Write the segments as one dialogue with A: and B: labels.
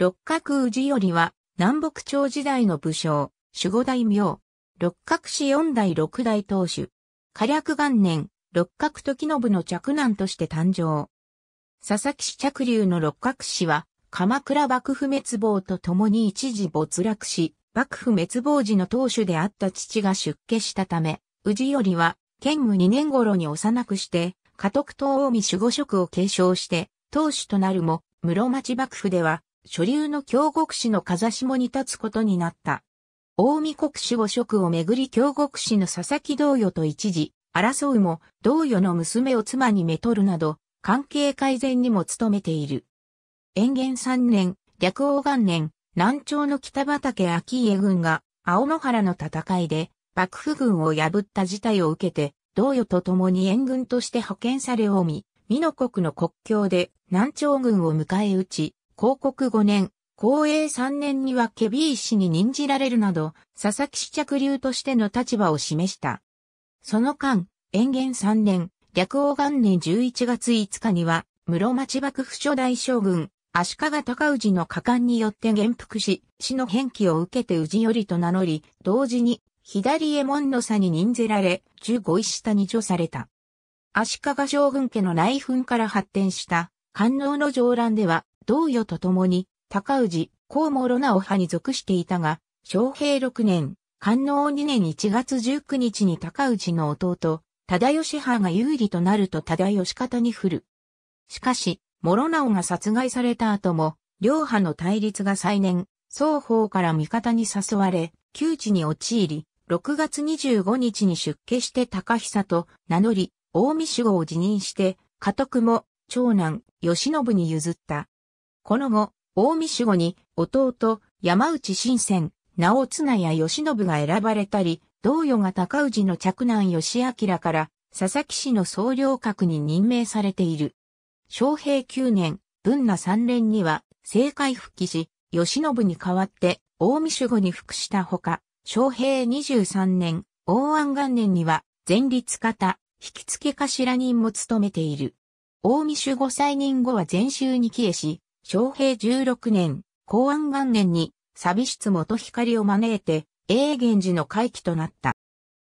A: 六角氏よりは、南北朝時代の武将、守護大名、六角氏四代六代当主。火略元年、六角時信の嫡男として誕生。佐々木氏着流の六角氏は、鎌倉幕府滅亡と共に一時没落し、幕府滅亡時の当主であった父が出家したため、氏よりは、建武2年頃に幼くして、家督東近江守護職を継承して、当主となるも、室町幕府では、所流の京極市の風下に立つことになった。大見国主五職をめぐり京極市の佐々木同与と一時、争うも、同与の娘を妻にめとるなど、関係改善にも努めている。延元三年、略王元年、南朝の北畠秋家軍が、青野原の戦いで、幕府軍を破った事態を受けて、同与と共に援軍として派遣されおみ、美濃国の国境で南朝軍を迎え撃ち、広告5年、公営3年にはケビー氏に任じられるなど、佐々木市着流としての立場を示した。その間、延元3年、略王元年11月5日には、室町幕府初代将軍、足利高氏の果敢によって元服し、死の返帰を受けて氏よりと名乗り、同時に、左衛門の差に任ぜられ、15位下に除された。足利将軍家の内紛から発展した、官能の上乱では、同与と共に、高氏、高諸直派に属していたが、昭平6年、官能2年1月19日に高氏の弟、忠義派が有利となると忠義方に振る。しかし、諸直が殺害された後も、両派の対立が再燃、双方から味方に誘われ、窮地に陥り、6月25日に出家して高久と名乗り、大見守護を辞任して、家督も長男、吉信に譲った。この後、大見守護に弟、山内新鮮、直綱や吉信が選ばれたり、同与が高氏の嫡男吉明から佐々木氏の総領閣に任命されている。昌平9年、文那3連には政界復帰し、吉信に代わって大見守護に服したほか、昌平23年、大安元年には前立方、引き付け頭人も務めている。大見守護再任後は全州に帰依し、昭平16年、公安元年に、寂室元光を招いて、永源寺の回帰となった。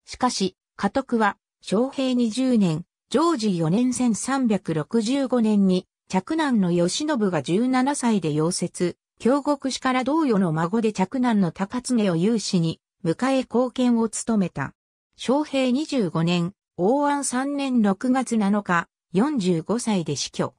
A: しかし、家督は、昭平20年、常時4年1365年に、着男の義信が17歳で溶接、京極氏から同様の孫で着男の高常を有志に、迎え貢献を務めた。昭平25年、応安3年6月7日、45歳で死去。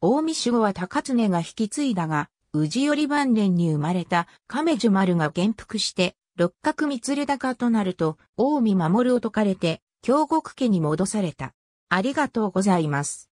A: 大見守護は高常が引き継いだが、氏より晩年に生まれた亀樹丸が元服して、六角光高となると、大見守を解かれて、京極家に戻された。ありがとうございます。